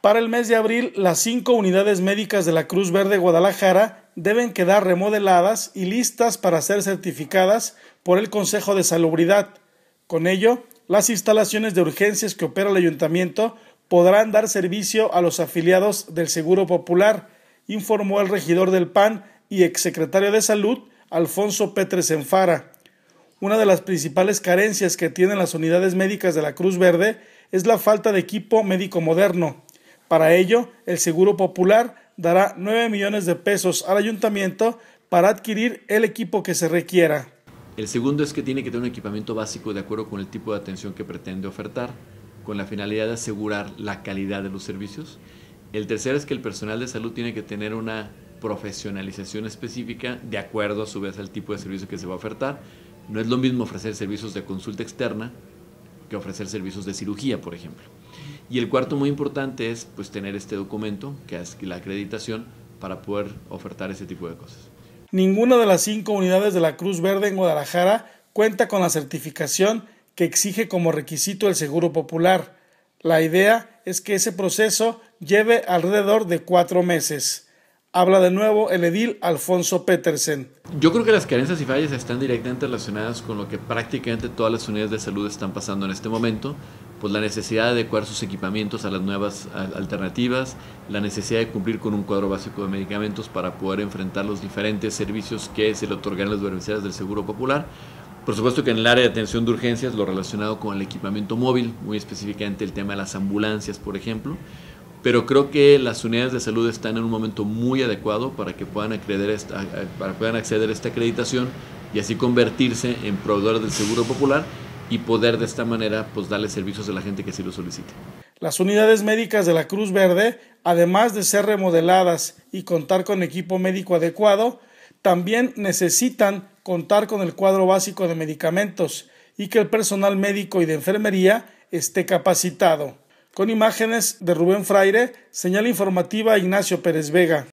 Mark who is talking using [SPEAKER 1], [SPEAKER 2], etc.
[SPEAKER 1] Para el mes de abril, las cinco unidades médicas de la Cruz Verde Guadalajara deben quedar remodeladas y listas para ser certificadas por el Consejo de Salubridad. Con ello, las instalaciones de urgencias que opera el ayuntamiento podrán dar servicio a los afiliados del Seguro Popular, informó el regidor del PAN y exsecretario de Salud, Alfonso Petres Enfara. Una de las principales carencias que tienen las unidades médicas de la Cruz Verde es la falta de equipo médico moderno. Para ello, el Seguro Popular dará 9 millones de pesos al ayuntamiento para adquirir el equipo que se requiera.
[SPEAKER 2] El segundo es que tiene que tener un equipamiento básico de acuerdo con el tipo de atención que pretende ofertar, con la finalidad de asegurar la calidad de los servicios. El tercero es que el personal de salud tiene que tener una profesionalización específica de acuerdo a su vez al tipo de servicio que se va a ofertar. No es lo mismo ofrecer servicios de consulta externa que ofrecer servicios de cirugía, por ejemplo. Y el cuarto muy importante es pues tener este documento, que es la acreditación, para poder ofertar ese tipo de cosas.
[SPEAKER 1] Ninguna de las cinco unidades de la Cruz Verde en Guadalajara cuenta con la certificación que exige como requisito el Seguro Popular. La idea es que ese proceso lleve alrededor de cuatro meses. Habla de nuevo el edil Alfonso Petersen.
[SPEAKER 2] Yo creo que las carencias y fallas están directamente relacionadas con lo que prácticamente todas las unidades de salud están pasando en este momento, pues la necesidad de adecuar sus equipamientos a las nuevas alternativas, la necesidad de cumplir con un cuadro básico de medicamentos para poder enfrentar los diferentes servicios que se le otorgan las beneficiarias del Seguro Popular. Por supuesto que en el área de atención de urgencias, lo relacionado con el equipamiento móvil, muy específicamente el tema de las ambulancias, por ejemplo, pero creo que las unidades de salud están en un momento muy adecuado para que puedan acceder a esta, acreditación y así convertirse en proveedores del Seguro Popular y poder de esta manera pues darle servicios a la gente que sí lo solicite.
[SPEAKER 1] Las unidades médicas de la Cruz Verde, además de ser remodeladas y contar con equipo médico adecuado, también necesitan contar con el cuadro básico de medicamentos y que el personal médico y de enfermería esté capacitado con imágenes de Rubén Fraire, señal informativa Ignacio Pérez Vega.